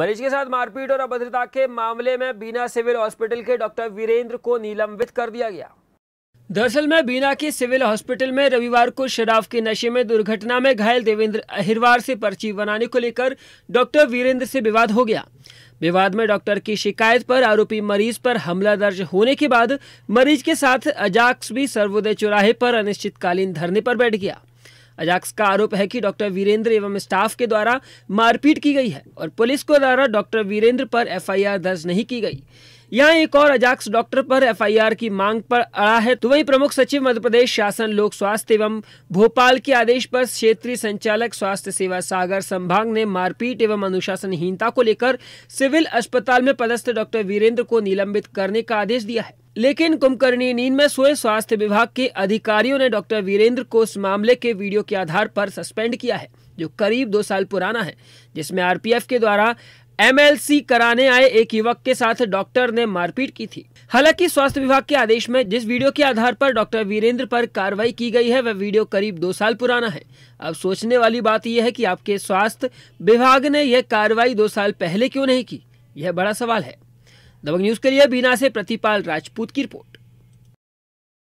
मरीज के साथ मारपीट और अभद्रता के मामले में बीना सिविल हॉस्पिटल के डॉक्टर वीरेंद्र को निलंबित कर दिया गया दरअसल में बीना के सिविल हॉस्पिटल में रविवार को शराब के नशे में दुर्घटना में घायल देवेंद्र अहिरवार से पर्ची बनाने को लेकर डॉक्टर वीरेंद्र से विवाद हो गया विवाद में डॉक्टर की शिकायत पर आरोपी मरीज पर हमला दर्ज होने के बाद मरीज के साथ अजाक्स भी सर्वोदय चौराहे पर अनिश्चितकालीन धरने पर बैठ गया अजाक्स का आरोप है कि डॉक्टर वीरेंद्र एवं स्टाफ के द्वारा मारपीट की गई है और पुलिस को द्वारा डॉक्टर वीरेंद्र पर एफआईआर दर्ज नहीं की गई यहाँ एक और अजाक्स डॉक्टर पर एफआईआर की मांग पर अड़ा है तो वही प्रमुख सचिव मध्य प्रदेश शासन लोक स्वास्थ्य एवं भोपाल के आदेश पर क्षेत्रीय संचालक स्वास्थ्य सेवा सागर संभाग ने मारपीट एवं अनुशासनहीनता को लेकर सिविल अस्पताल में पदस्थ डॉक्टर वीरेंद्र को निलंबित करने का आदेश दिया है लेकिन कुमकर्णी नींद में सोए स्वास्थ्य विभाग के अधिकारियों ने डॉक्टर वीरेंद्र को इस मामले के वीडियो के आधार पर सस्पेंड किया है जो करीब दो साल पुराना है जिसमें आरपीएफ के द्वारा एमएलसी कराने आए एक युवक के साथ डॉक्टर ने मारपीट की थी हालांकि स्वास्थ्य विभाग के आदेश में जिस वीडियो के आधार पर डॉक्टर वीरेंद्र पर कार्रवाई की गई है वह वीडियो करीब दो साल पुराना है अब सोचने वाली बात यह है कि आपके स्वास्थ्य विभाग ने यह कार्रवाई दो साल पहले क्यों नहीं की यह बड़ा सवाल है दबंग न्यूज के लिए बीना से प्रतिपाल राजपूत की रिपोर्ट